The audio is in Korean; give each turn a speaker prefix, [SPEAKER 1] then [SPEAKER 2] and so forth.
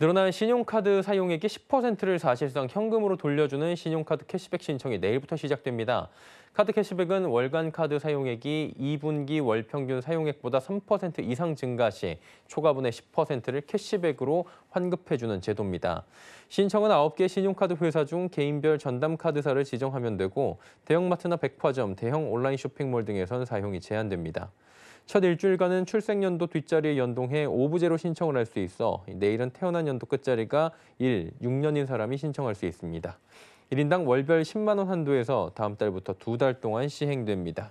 [SPEAKER 1] 늘어난 신용카드 사용액의 10%를 사실상 현금으로 돌려주는 신용카드 캐시백 신청이 내일부터 시작됩니다. 카드 캐시백은 월간 카드 사용액이 2분기 월 평균 사용액보다 3% 이상 증가 시 초과분의 10%를 캐시백으로 환급해주는 제도입니다. 신청은 9개 신용카드 회사 중 개인별 전담 카드사를 지정하면 되고 대형마트나 백화점, 대형 온라인 쇼핑몰 등에선 사용이 제한됩니다. 첫 일주일간은 출생연도 뒷자리에 연동해 5부제로 신청을 할 수 있어 내일은 태어난 연도 끝자리가 1, 6년인 사람이 신청할 수 있습니다. 1인당 월별 10만 원 한도에서 다음 달부터 두 달 동안 시행됩니다.